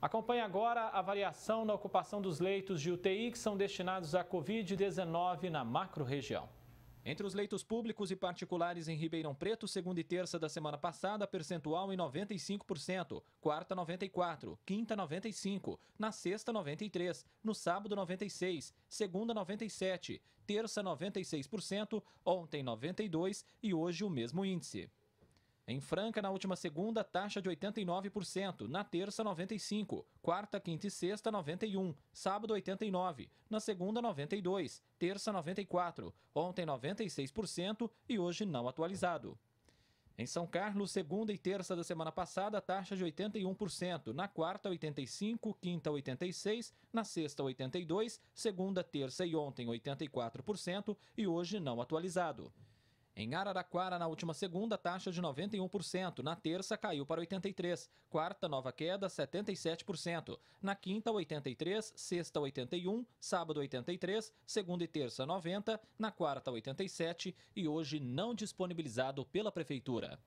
Acompanhe agora a variação na ocupação dos leitos de UTI que são destinados à Covid-19 na macro-região. Entre os leitos públicos e particulares em Ribeirão Preto, segunda e terça da semana passada, percentual em 95%, quarta 94%, quinta 95%, na sexta 93%, no sábado 96%, segunda 97%, terça 96%, ontem 92% e hoje o mesmo índice. Em Franca, na última segunda, taxa de 89%, na terça, 95%, quarta, quinta e sexta, 91%, sábado, 89%, na segunda, 92%, terça, 94%, ontem, 96% e hoje não atualizado. Em São Carlos, segunda e terça da semana passada, taxa de 81%, na quarta 85%, quinta 86%, na sexta 82%, segunda, terça e ontem 84% e hoje não atualizado. Em Araraquara, na última segunda, taxa de 91%. Na terça, caiu para 83%. Quarta, nova queda, 77%. Na quinta, 83%. Sexta, 81%. Sábado, 83%. Segunda e terça, 90%. Na quarta, 87%. E hoje, não disponibilizado pela Prefeitura.